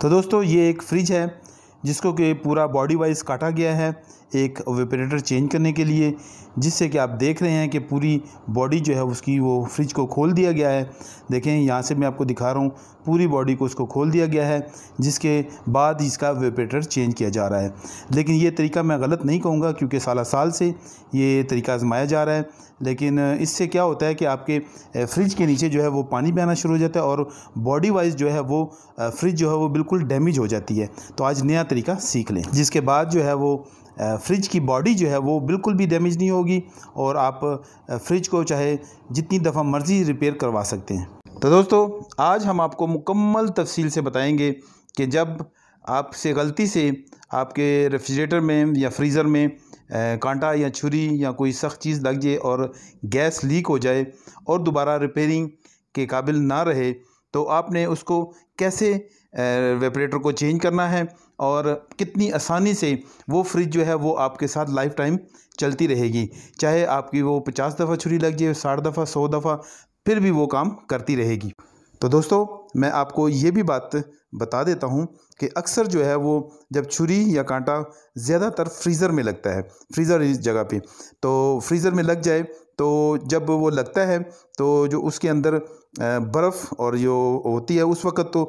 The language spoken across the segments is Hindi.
तो दोस्तों ये एक फ्रिज है जिसको कि पूरा बॉडी वाइज काटा गया है एक वेपरेटर चेंज करने के लिए जिससे कि आप देख रहे हैं कि पूरी बॉडी जो है उसकी वो फ्रिज को खोल दिया गया है देखें यहाँ से मैं आपको दिखा रहा हूँ पूरी बॉडी को उसको खोल दिया गया है जिसके बाद इसका वेपरेटर चेंज किया जा रहा है लेकिन ये तरीका मैं गलत नहीं कहूँगा क्योंकि साल साल से ये तरीका आजमाया जा रहा है लेकिन इससे क्या होता है कि आपके फ्रिज के नीचे जो है वो पानी बहना शुरू हो जाता है और बॉडी वाइज जो है वो फ्रिज जो है वो बिल्कुल डैमेज हो जाती है तो आज नया तरीका सीख लें जिसके बाद जो है वो फ्रिज की बॉडी जो है वो बिल्कुल भी डैमेज नहीं होगी और आप फ्रिज को चाहे जितनी दफ़ा मर्ज़ी रिपेयर करवा सकते हैं तो दोस्तों आज हम आपको मुकम्मल तफसील से बताएंगे कि जब आपसे गलती से आपके रेफ्रिजरेटर में या फ्रीज़र में कांटा या छुरी या कोई सख्त चीज़ लग जाए और गैस लीक हो जाए और दोबारा रिपेयरिंग के काबिल ना रहे तो आपने उसको कैसे वेपरेटर को चेंज करना है और कितनी आसानी से वो फ्रिज जो है वो आपके साथ लाइफ टाइम चलती रहेगी चाहे आपकी वो पचास दफ़ा छुरी लग जाए साठ दफ़ा सौ दफ़ा फिर भी वो काम करती रहेगी तो दोस्तों मैं आपको ये भी बात बता देता हूँ कि अक्सर जो है वो जब छुरी या कांटा ज़्यादातर फ्रीज़र में लगता है फ्रीज़र जगह पे तो फ्रीज़र में लग जाए तो जब वो लगता है तो जो उसके अंदर बर्फ़ और जो होती है उस वक्त तो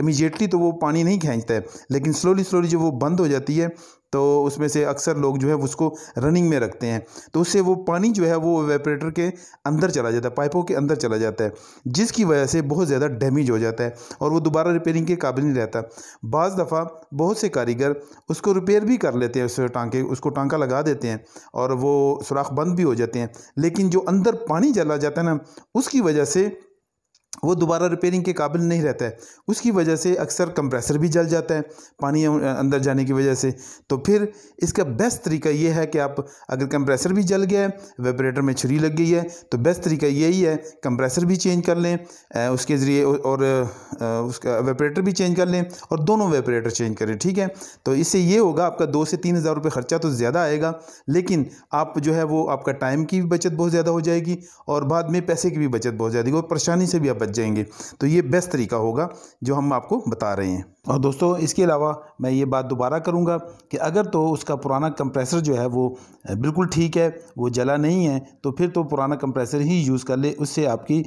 इमीजिएटली तो वो पानी नहीं खींचता है लेकिन स्लोली स्लोली जब वो बंद हो जाती है तो उसमें से अक्सर लोग जो है उसको रनिंग में रखते हैं तो उससे वो पानी जो है वो वेपरेटर के अंदर चला जाता है पाइपों के अंदर चला जाता है जिसकी वजह से बहुत ज़्यादा डैमेज हो जाता है और वो दोबारा रिपेयरिंग के काबिल नहीं रहता बज़ दफ़ा बहुत से कारीगर उसको रिपेयर भी कर लेते हैं उस टांके उसको टांका लगा देते हैं और वो सुराख बंद भी हो जाते हैं लेकिन जो अंदर पानी चला जाता है ना उसकी वजह से वो दोबारा रिपेयरिंग के काबिल नहीं रहता है उसकी वजह से अक्सर कंप्रेसर भी जल जाता है पानी अं-, अंदर जाने की वजह से तो फिर इसका बेस्ट तरीका ये है कि आप अगर कंप्रेसर भी जल गया है वेपरेटर में छुरी लग गई है तो बेस्ट तरीका यही है कंप्रेसर भी चेंज कर लें उसके ज़रिए और उसका वेपरेटर भी चेंज कर लें और दोनों वेपरेटर चेंज करें ठीक है तो इससे ये होगा आपका दो से तीन हज़ार रुपये ख़र्चा तो ज़्यादा आएगा लेकिन आप जो है वो आपका टाइम की भी बचत बहुत ज़्यादा हो जाएगी और बाद में पैसे की भी बचत बहुत ज़्यादा और परेशानी से भी आप बच जाएंगे तो ये बेस्ट तरीका होगा जो हम आपको बता रहे हैं और दोस्तों इसके अलावा मैं ये बात दोबारा करूँगा कि अगर तो उसका पुराना कंप्रेसर जो है वो बिल्कुल ठीक है वो जला नहीं है तो फिर तो पुराना कंप्रेसर ही यूज़ कर ले उससे आपकी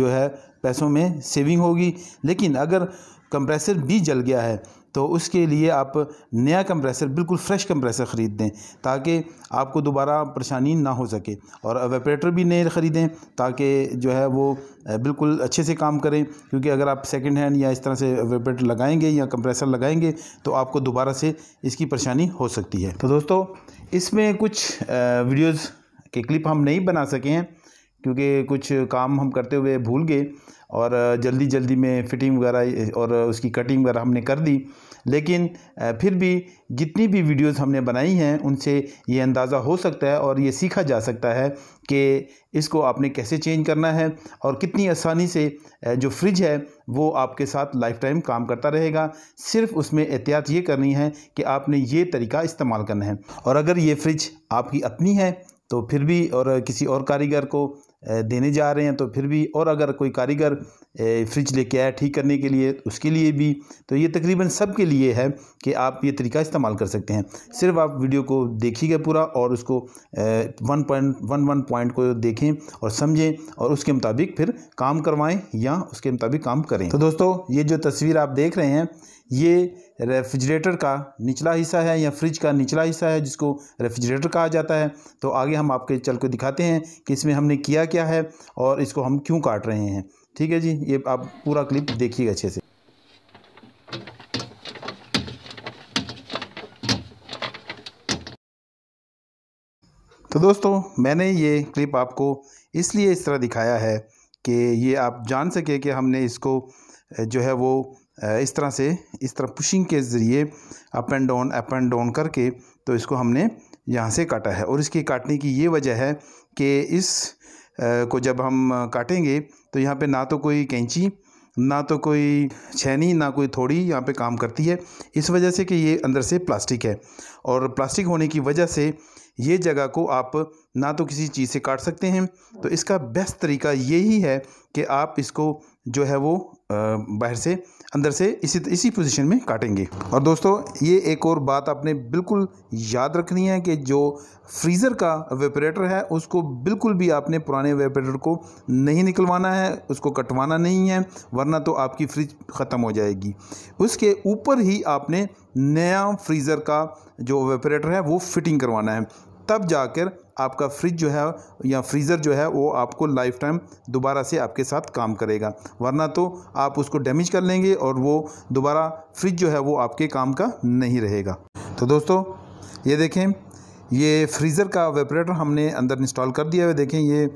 जो है पैसों में सेविंग होगी लेकिन अगर कंप्रेसर भी जल गया है तो उसके लिए आप नया कंप्रेसर बिल्कुल फ्रेश कंप्रेसर ख़रीद दें ताकि आपको दोबारा परेशानी ना हो सके और वेपरेटर भी नए ख़रीदें ताकि जो है वो बिल्कुल अच्छे से काम करें क्योंकि अगर आप सेकेंड हैंड या इस तरह से वेपरेटर लगाएंगे या कंप्रेसर लगाएंगे तो आपको दोबारा से इसकी परेशानी हो सकती है तो दोस्तों इसमें कुछ वीडियोज़ के क्लिप हम नहीं बना सके हैं क्योंकि कुछ काम हम करते हुए भूल गए और जल्दी जल्दी में फिटिंग वगैरह और उसकी कटिंग वगैरह हमने कर दी लेकिन फिर भी जितनी भी वीडियोस हमने बनाई हैं उनसे ये अंदाज़ा हो सकता है और ये सीखा जा सकता है कि इसको आपने कैसे चेंज करना है और कितनी आसानी से जो फ्रिज है वो आपके साथ लाइफ टाइम काम करता रहेगा सिर्फ उसमें एहतियात ये करनी है कि आपने ये तरीका इस्तेमाल करना है और अगर ये फ्रिज आपकी अपनी है तो फिर भी और किसी और कारीगर को देने जा रहे हैं तो फिर भी और अगर कोई कारीगर फ्रिज लेके आया ठीक करने के लिए उसके लिए भी तो ये तकरीबन सब के लिए है कि आप ये तरीका इस्तेमाल कर सकते हैं सिर्फ आप वीडियो को देखिएगा पूरा और उसको one point one one point को देखें और समझें और उसके मुताबिक फिर काम करवाएं या उसके मुताबिक काम करें तो दोस्तों ये जो तस्वीर आप देख रहे हैं ये रेफ्रिजरेटर का निचला हिस्सा है या फ्रिज का निचला हिस्सा है जिसको रेफ्रिजरेटर कहा जाता है तो आगे हम आपके चल को दिखाते हैं कि इसमें हमने किया क्या है और इसको हम क्यों काट रहे हैं ठीक है जी ये आप पूरा क्लिप देखिएगा अच्छे से तो दोस्तों मैंने ये क्लिप आपको इसलिए इस तरह दिखाया है कि ये आप जान सके कि हमने इसको जो है वो इस तरह से इस तरह पुशिंग के ज़रिए up and down up and down करके तो इसको हमने यहाँ से काटा है और इसके काटने की ये वजह है कि इस को जब हम काटेंगे तो यहाँ पे ना तो कोई कैंची ना तो कोई छैनी ना कोई थोड़ी यहाँ पे काम करती है इस वजह से कि ये अंदर से प्लास्टिक है और प्लास्टिक होने की वजह से ये जगह को आप ना तो किसी चीज़ से काट सकते हैं तो इसका बेस्ट तरीका यही है कि आप इसको जो है वो बाहर से अंदर से इसी इसी पोजीशन में काटेंगे और दोस्तों ये एक और बात आपने बिल्कुल याद रखनी है कि जो फ्रीज़र का वेपरेटर है उसको बिल्कुल भी आपने पुराने वेपरेटर को नहीं निकलवाना है उसको कटवाना नहीं है वरना तो आपकी फ्रिज ख़त्म हो जाएगी उसके ऊपर ही आपने नया फ्रीज़र का जो वेपरेटर है वो फिटिंग करवाना है तब जाकर आपका फ्रिज जो है या फ्रीज़र जो है वो आपको लाइफ टाइम दोबारा से आपके साथ काम करेगा वरना तो आप उसको डैमेज कर लेंगे और वो दोबारा फ्रिज जो है वो आपके काम का नहीं रहेगा तो दोस्तों ये देखें ये फ्रीज़र का वेपरेटर हमने अंदर इंस्टॉल कर दिया है देखें ये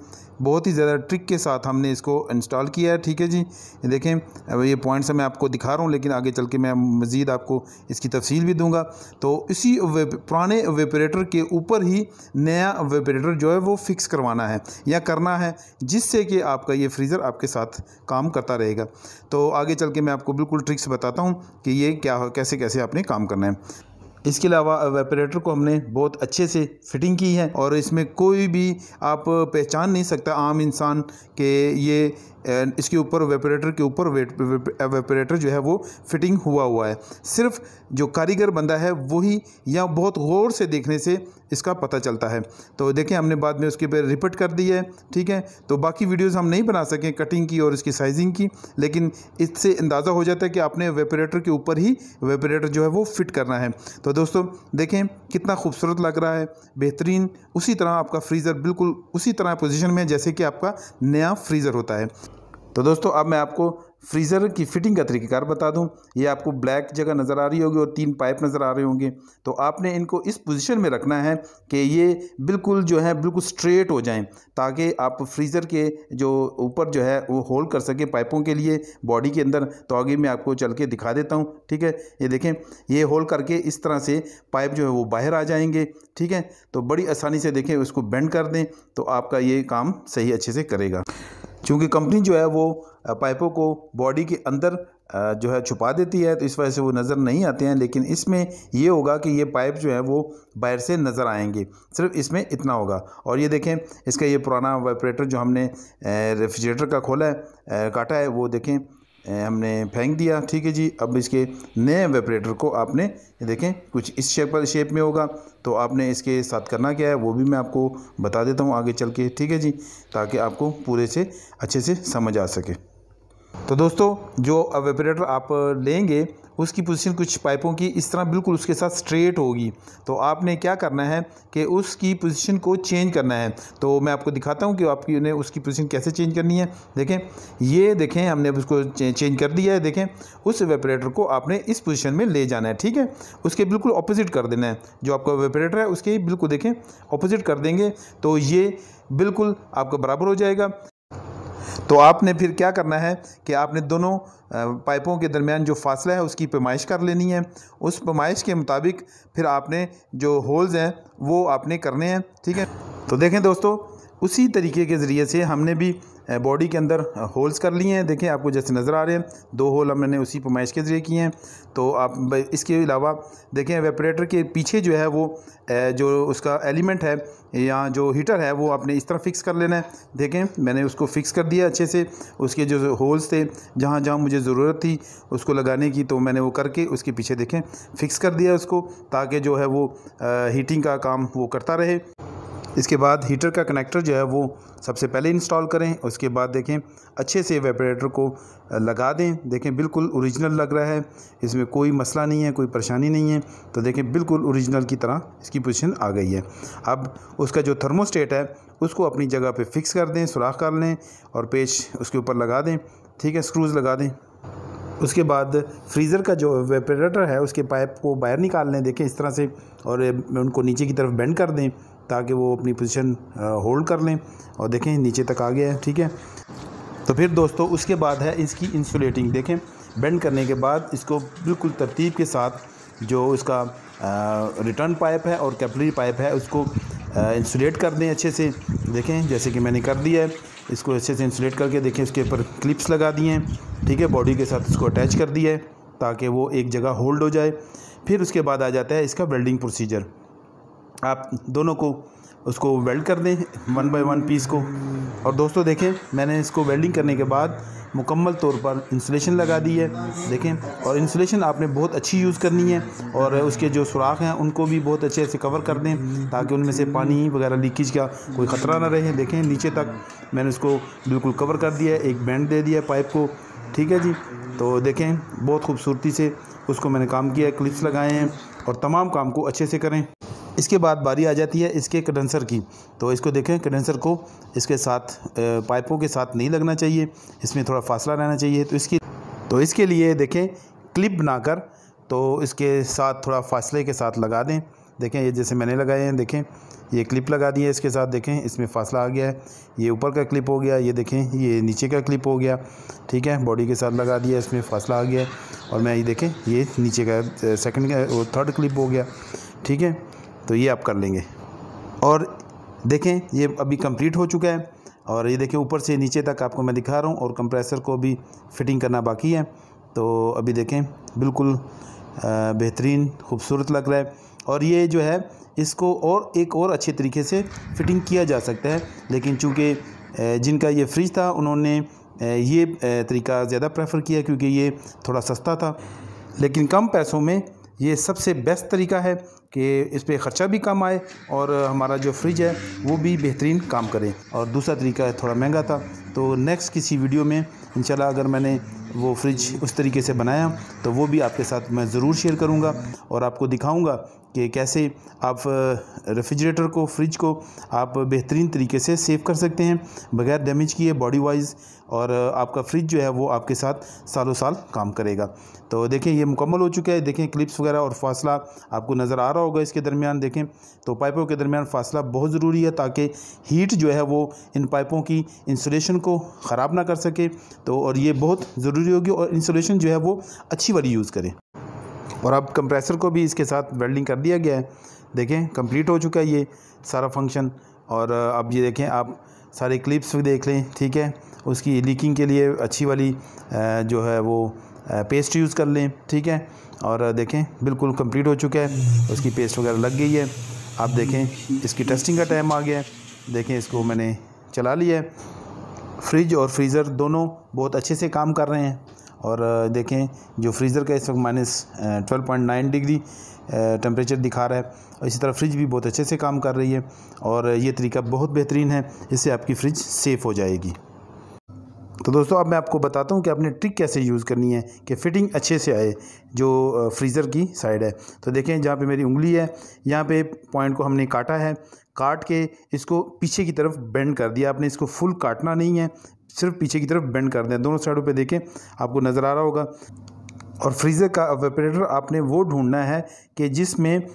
बहुत ही ज़्यादा ट्रिक के साथ हमने इसको इंस्टॉल किया है ठीक है जी ये देखें अब ये पॉइंट्स मैं आपको दिखा रहा हूँ लेकिन आगे चल के मैं मज़ीद आपको इसकी तफसील भी दूंगा तो इसी वे, पुराने वेपरेटर के ऊपर ही नया वेपरेटर जो है वो फिक्स करवाना है या करना है जिससे कि आपका ये फ्रीज़र आपके साथ काम करता रहेगा तो आगे चल के मैं आपको बिल्कुल ट्रिक्स बताता हूँ कि ये क्या कैसे कैसे आपने काम करना है इसके अलावा वेपरेटर को हमने बहुत अच्छे से फिटिंग की है और इसमें कोई भी आप पहचान नहीं सकता आम इंसान के ये एंड इसके ऊपर वेपरेटर के ऊपर वेपरेटर जो है वो फिटिंग हुआ हुआ है सिर्फ जो कारीगर बंदा है वही या बहुत गौर से देखने से इसका पता चलता है तो देखें हमने बाद में उसके पर रिपीट कर दी है ठीक है तो बाकी वीडियोस हम नहीं बना सकें कटिंग की और इसकी साइजिंग की लेकिन इससे अंदाज़ा हो जाता है कि आपने वेपरेटर के ऊपर ही वेपरेटर जो है वो फिट करना है तो दोस्तों देखें कितना खूबसूरत लग रहा है बेहतरीन उसी तरह आपका फ्रीज़र बिल्कुल उसी तरह पोजिशन में है जैसे कि आपका नया फ्रीज़र होता है तो दोस्तों अब मैं आपको फ्रीज़र की फिटिंग का तरीक़ेकार बता दूं ये आपको ब्लैक जगह नज़र आ रही होगी और तीन पाइप नज़र आ रहे होंगे तो आपने इनको इस पोजीशन में रखना है कि ये बिल्कुल जो है बिल्कुल स्ट्रेट हो जाएं ताकि आप फ्रीज़र के जो ऊपर जो है वो होल्ड कर सकें पाइपों के लिए बॉडी के अंदर तो आगे मैं आपको चल के दिखा देता हूँ ठीक है ये देखें ये होल्ड करके इस तरह से पाइप जो है वो बाहर आ जाएंगे ठीक है तो बड़ी आसानी से देखें उसको बेंड कर दें तो आपका ये काम सही अच्छे से करेगा क्योंकि कंपनी जो है वो पाइपों को बॉडी के अंदर जो है छुपा देती है तो इस वजह से वो नज़र नहीं आते हैं लेकिन इसमें ये होगा कि ये पाइप जो है वो बाहर से नज़र आएंगे सिर्फ इसमें इतना होगा और ये देखें इसका ये पुराना वाइब्रेटर जो हमने रेफ्रिजरेटर का खोला है काटा है वो देखें हमने फेंक दिया ठीक है जी अब इसके नए वेपरेटर को आपने देखें कुछ इस शेप पर शेप में होगा तो आपने इसके साथ करना क्या है वो भी मैं आपको बता देता हूँ आगे चल के ठीक है जी ताकि आपको पूरे से अच्छे से समझ आ सके तो दोस्तों जो वेपरेटर आप लेंगे उसकी पोजीशन कुछ पाइपों की इस तरह बिल्कुल उसके साथ स्ट्रेट होगी तो आपने क्या करना है कि उसकी पोजीशन को चेंज करना है तो मैं आपको दिखाता हूँ कि आपकी ने उसकी पोजीशन कैसे चेंज करनी है देखें ये देखें हमने उसको चेंज कर दिया है देखें उस वेपरेटर को आपने इस पोजिशन में ले जाना है ठीक है उसके बिल्कुल अपोजिट कर देना है जो आपका वेपरेटर है उसके बिल्कुल देखें अपोजिट कर देंगे तो ये बिल्कुल आपका बराबर हो जाएगा तो आपने फिर क्या करना है कि आपने दोनों पाइपों के दरमियान जो फासला है उसकी पेमाइश कर लेनी है उस पेमाइश के मुताबिक फिर आपने जो होल्स हैं वो आपने करने हैं ठीक है तो देखें दोस्तों उसी तरीके के ज़रिए से हमने भी बॉडी के अंदर होल्स कर लिए हैं देखें आपको जैसे नज़र आ रहे हैं दो होल हमने उसी पमाइश के ज़रिए किए हैं तो आप इसके अलावा देखें वेपरेटर के पीछे जो है वो जो उसका एलिमेंट है या जो हीटर है वो आपने इस तरह फ़िक्स कर लेना है देखें मैंने उसको फ़िक्स कर दिया अच्छे से उसके जो होल्स थे जहाँ जहाँ मुझे ज़रूरत थी उसको लगाने की तो मैंने वो करके उसके पीछे देखें फ़िक्स कर दिया उसको ताकि जो है वो हीटिंग का काम वो करता रहे इसके बाद हीटर का कनेक्टर जो है वो सबसे पहले इंस्टॉल करें उसके बाद देखें अच्छे से वेपरेटर को लगा दें देखें बिल्कुल ओरिजिनल लग रहा है इसमें कोई मसला नहीं है कोई परेशानी नहीं है तो देखें बिल्कुल ओरिजिनल की तरह इसकी पोजीशन आ गई है अब उसका जो थर्मोस्टेट है उसको अपनी जगह पर फिक्स कर दें सुराख कर लें और पेच उसके ऊपर लगा दें ठीक है स्क्रूज़ लगा दें उसके बाद फ्रीज़र का जो वेपरेटर है उसके पाइप को बाहर निकाल लें देखें इस तरह से और उनको नीचे की तरफ बेंड कर दें ताकि वो अपनी पोजीशन होल्ड कर लें और देखें नीचे तक आ गया है ठीक है तो फिर दोस्तों उसके बाद है इसकी इंसुलेटिंग देखें बेंड करने के बाद इसको बिल्कुल तरतीब के साथ जो इसका रिटर्न पाइप है और कैपलरी पाइप है उसको इंसुलेट कर दें अच्छे से देखें जैसे कि मैंने कर दिया है इसको अच्छे से इंसुलेट करके देखें उसके ऊपर क्लिप्स लगा दिए हैं ठीक है बॉडी के साथ इसको अटैच कर दिया है ताकि वो एक जगह होल्ड हो जाए फिर उसके बाद आ जाता है इसका वेल्डिंग प्रोसीजर आप दोनों को उसको वेल्ड कर दें वन बाय वन पीस को और दोस्तों देखें मैंने इसको वेल्डिंग करने के बाद मुकम्मल तौर पर इंसुलेशन लगा दी है देखें और इंसुलेशन आपने बहुत अच्छी यूज़ करनी है और उसके जो सुराख हैं उनको भी बहुत अच्छे से कवर कर दें ताकि उनमें से पानी वगैरह लीकेज का कोई ख़तरा ना रहे देखें नीचे तक मैंने उसको बिल्कुल कवर कर दिया है एक बैंड दे दिया पाइप को ठीक है जी तो देखें बहुत खूबसूरती से उसको मैंने काम किया क्लिप्स लगाए हैं और तमाम काम को अच्छे से करें इसके बाद बारी आ जाती है इसके कंडेंसर की तो इसको देखें कंडेंसर को इसके साथ पाइपों के साथ नहीं लगना चाहिए इसमें थोड़ा फासला रहना चाहिए तो इसकी तो इसके लिए देखें क्लिप बनाकर तो इसके साथ थोड़ा फासले के साथ लगा दें देखें ये जैसे मैंने लगाए हैं देखें ये क्लिप लगा दिए है इसके साथ देखें इसमें फासला आ गया है ये ऊपर का क्लिप हो गया ये देखें ये नीचे का क्लिप हो गया ठीक है बॉडी के साथ लगा दिया इसमें फासला आ गया और मैं ये देखें ये नीचे का सेकंड का थर्ड क्लिप हो गया ठीक है तो ये आप कर लेंगे और देखें ये अभी कंप्लीट हो चुका है और ये देखें ऊपर से नीचे तक आपको मैं दिखा रहा हूँ और कंप्रेसर को भी फिटिंग करना बाकी है तो अभी देखें बिल्कुल बेहतरीन खूबसूरत लग रहा है और ये जो है इसको और एक और अच्छे तरीके से फिटिंग किया जा सकता है लेकिन चूँकि जिनका ये फ्रिज था उन्होंने ये तरीका ज़्यादा प्रेफर किया क्योंकि ये थोड़ा सस्ता था लेकिन कम पैसों में ये सबसे बेस्ट तरीका है कि इस पर ख़र्चा भी कम आए और हमारा जो फ्रिज है वो भी बेहतरीन काम करे और दूसरा तरीका है थोड़ा महंगा था तो नेक्स्ट किसी वीडियो में इंशाल्लाह अगर मैंने वो फ्रिज उस तरीके से बनाया तो वो भी आपके साथ मैं ज़रूर शेयर करूँगा और आपको दिखाऊँगा कि कैसे आप रेफ्रिजरेटर को फ्रिज को आप बेहतरीन तरीके से सेव कर सकते हैं बगैर डैमेज किए बॉडी वाइज और आपका फ्रिज जो है वो आपके साथ सालों साल काम करेगा तो देखें ये मुकम्मल हो चुका है देखें क्लिप्स वगैरह और फासला आपको नज़र आ रहा होगा इसके दरमियान देखें तो पाइपों के दरमियान फासला बहुत ज़रूरी है ताकि हीट जो है वो इन पाइपों की इंसुलेशन को ख़राब ना कर सके तो और ये बहुत ज़रूरी होगी और इंसुलेशन जो है वो अच्छी वाली यूज़ करें और अब कंप्रेसर को भी इसके साथ वेल्डिंग कर दिया गया है देखें कंप्लीट हो चुका है ये सारा फंक्शन और अब ये देखें आप सारे क्लिप्स भी देख लें ठीक है उसकी लीकिंग के लिए अच्छी वाली जो है वो पेस्ट यूज़ कर लें ठीक है और देखें बिल्कुल कंप्लीट हो चुका है उसकी पेस्ट वगैरह लग गई है आप देखें इसकी टेस्टिंग का टाइम आ गया है देखें इसको मैंने चला लिया है फ्रिज और फ्रीज़र दोनों बहुत अच्छे से काम कर रहे हैं और देखें जो फ्रीज़र का इस वक्त minus twelve point nine degree temperature दिखा रहा है और इसी तरह फ्रिज भी बहुत अच्छे से काम कर रही है और ये तरीका बहुत बेहतरीन है इससे आपकी फ़्रिज सेफ़ हो जाएगी तो दोस्तों अब मैं आपको बताता हूँ कि आपने ट्रिक कैसे यूज़ करनी है कि फ़िटिंग अच्छे से आए जो फ्रीज़र की साइड है तो देखें जहाँ पे मेरी उंगली है यहाँ पे पॉइंट को हमने काटा है काट के इसको पीछे की तरफ बेंड कर दिया आपने इसको फुल काटना नहीं है सिर्फ पीछे की तरफ बेंड कर दें दोनों साइडों पे देखें आपको नज़र आ रहा होगा और फ्रीज़र का वेपरेटर uh, आपने वो ढूंढना है कि जिसमें uh,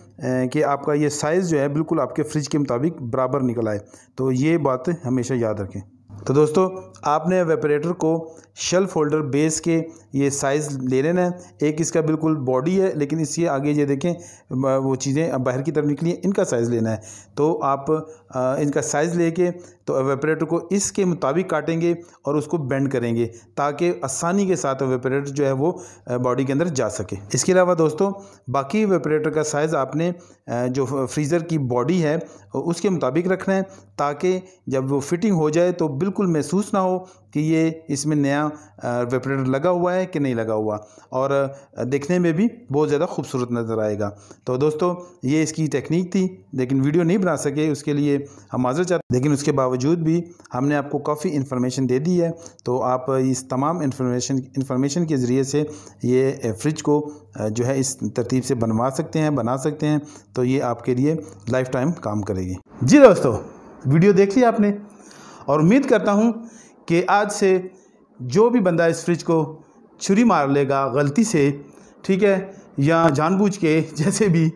कि आपका ये साइज़ जो है बिल्कुल आपके फ्रिज के मुताबिक बराबर निकल आए तो ये बात हमेशा याद रखें तो दोस्तों आपने वेपरेटर को शेल्फ होल्डर बेस के ये साइज़ ले लेना है एक इसका बिल्कुल बॉडी है लेकिन इसके आगे ये देखें वो चीज़ें बाहर की तरफ निकली हैं इनका साइज़ लेना है तो आप इनका साइज़ लेके तो एवेपरेटर को इसके मुताबिक काटेंगे और उसको बेंड करेंगे ताकि आसानी के साथ एवेपरेटर जो है वो बॉडी के अंदर जा सके इसके अलावा दोस्तों बाकी एवेपरेटर का साइज़ आपने जो फ्रीज़र की बॉडी है उसके मुताबिक रखना है ताकि जब वो फिटिंग हो जाए तो बिल्कुल महसूस ना हो कि ये इसमें नया वेपरेटर लगा हुआ है कि नहीं लगा हुआ और देखने में भी बहुत ज़्यादा खूबसूरत नज़र आएगा तो दोस्तों ये इसकी टेक्निक थी लेकिन वीडियो नहीं बना सके उसके लिए हम आज चाहते लेकिन उसके बावजूद भी हमने आपको काफ़ी इन्फॉर्मेशन दे दी है तो आप इस तमाम इन्फॉर्मेशन इन्फॉर्मेशन के ज़रिए से ये फ्रिज को जो है इस तरतीब से बनवा सकते हैं बना सकते हैं तो ये आपके लिए लाइफ टाइम काम करेगी जी दोस्तों वीडियो देख लिया आपने और उम्मीद करता हूँ कि आज से जो भी बंदा इस फ्रिज को छुरी मार लेगा गलती से ठीक है या जानबूझ के जैसे भी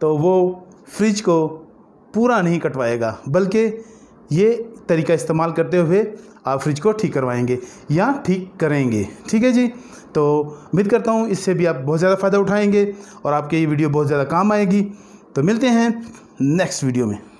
तो वो फ्रिज को पूरा नहीं कटवाएगा बल्कि ये तरीका इस्तेमाल करते हुए आप फ्रिज को ठीक करवाएंगे या ठीक करेंगे ठीक है जी तो उम्मीद करता हूँ इससे भी आप बहुत ज़्यादा फ़ायदा उठाएंगे और आपके ये वीडियो बहुत ज़्यादा काम आएगी तो मिलते हैं नेक्स्ट वीडियो में